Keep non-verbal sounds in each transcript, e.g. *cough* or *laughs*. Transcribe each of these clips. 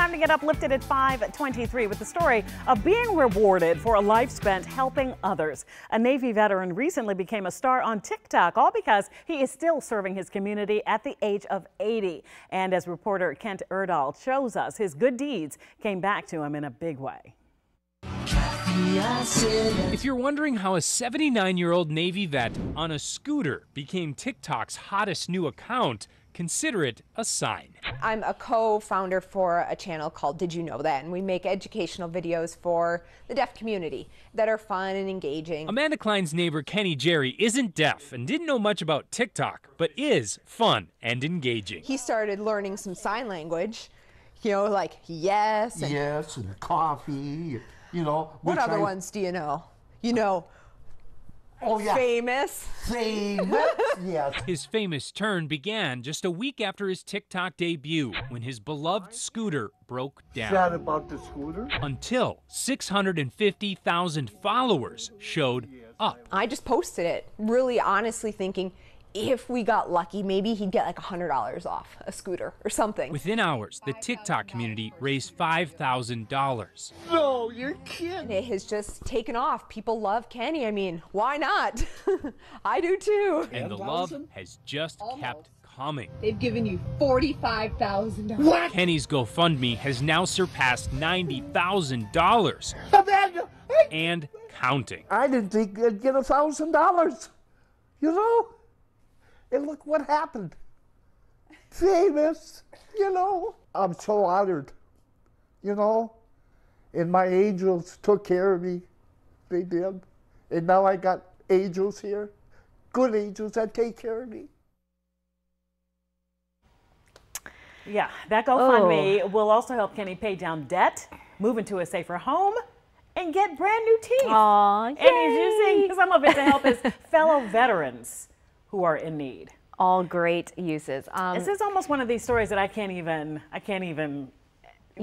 time to get uplifted at 523 with the story of being rewarded for a life spent helping others. A Navy veteran recently became a star on TikTok, all because he is still serving his community at the age of 80. And as reporter Kent Erdahl shows us, his good deeds came back to him in a big way. If you're wondering how a 79 year old Navy vet on a scooter became TikTok's hottest new account, consider it a sign. I'm a co-founder for a channel called Did You Know That? And we make educational videos for the deaf community that are fun and engaging. Amanda Klein's neighbor Kenny Jerry isn't deaf and didn't know much about TikTok, but is fun and engaging. He started learning some sign language, you know, like yes and yes and coffee, you know. What other I... ones do you know? You know, Oh, yeah. Famous. Famous, *laughs* yes. His famous turn began just a week after his TikTok debut when his beloved scooter broke down. Sad about the scooter? Until 650,000 followers showed up. I just posted it, really honestly thinking, if we got lucky, maybe he'd get like $100 off a scooter or something. Within hours, the TikTok community raised $5,000. No, you're kidding. It has just taken off. People love Kenny. I mean, why not? *laughs* I do too. And the love has just Almost. kept coming. They've given you $45,000. Kenny's GoFundMe has now surpassed $90,000. and counting. I didn't think I'd get $1,000, you know? And look what happened. Famous, you know. I'm so honored, you know. And my angels took care of me. They did. And now I got angels here, good angels that take care of me. Yeah, that GoFundMe oh. will also help Kenny pay down debt, move into a safer home, and get brand new teeth. Aww, And he's using some of it to help his *laughs* fellow veterans who are in need. All great uses. Um, this is almost one of these stories that I can't even, I can't even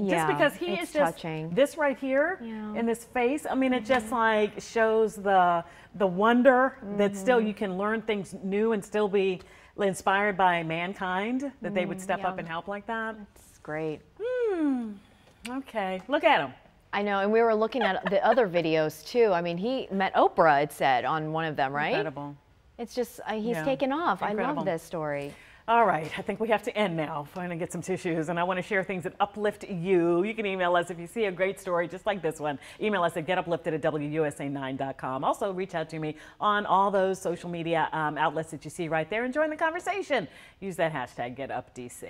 just because he is just touching. this right here yeah. in this face i mean it mm -hmm. just like shows the the wonder mm -hmm. that still you mm-hmm. can learn things new and still be inspired by mankind that mm -hmm. they would step mm, yeah. up and help like that it's great hmm okay look at him I know, and we were looking at the other videos too. I mean, he met Oprah, it said, on one of them, right? Incredible. It's just, uh, he's yeah. taken off. Incredible. I love this story. All right, I think we have to end now. I'm going to get some tissues, and I want to share things that uplift you. You can email us if you see a great story just like this one. Email us at getuplifted at wusa9.com. Also, reach out to me on all those social media um, outlets that you see right there and join the conversation. Use that hashtag GetUpDC.